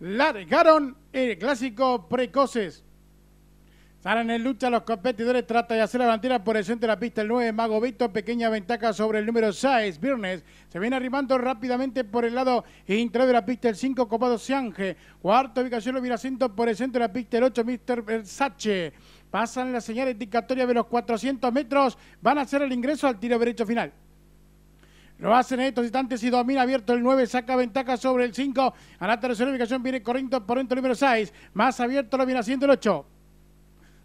largaron el clásico precoces. Salen en lucha los competidores, trata de hacer la bandera por el centro de la pista el 9, Mago Vito, pequeña ventaja sobre el número 6, Viernes, se viene arrimando rápidamente por el lado interior de la pista el 5, Copado CIANJE cuarto ubicación Viracento por el centro de la pista el 8, Mr. Versace, pasan la señal indicatoria de los 400 metros, van a hacer el ingreso al tiro derecho final. Lo hacen en estos instantes y domina abierto el 9, saca ventaja sobre el 5. A la tercera ubicación viene corriendo por dentro número 6. Más abierto lo viene haciendo el 8.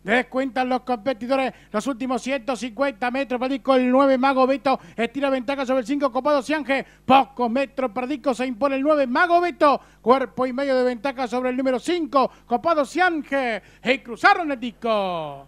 Descuentan los competidores los últimos 150 metros. Perdico el 9, Mago Beto estira ventaja sobre el 5, Copado Ciange. Pocos metros, Perdico se impone el 9, Mago Beto. Cuerpo y medio de ventaja sobre el número 5, Copado Ciange. Y cruzaron el disco.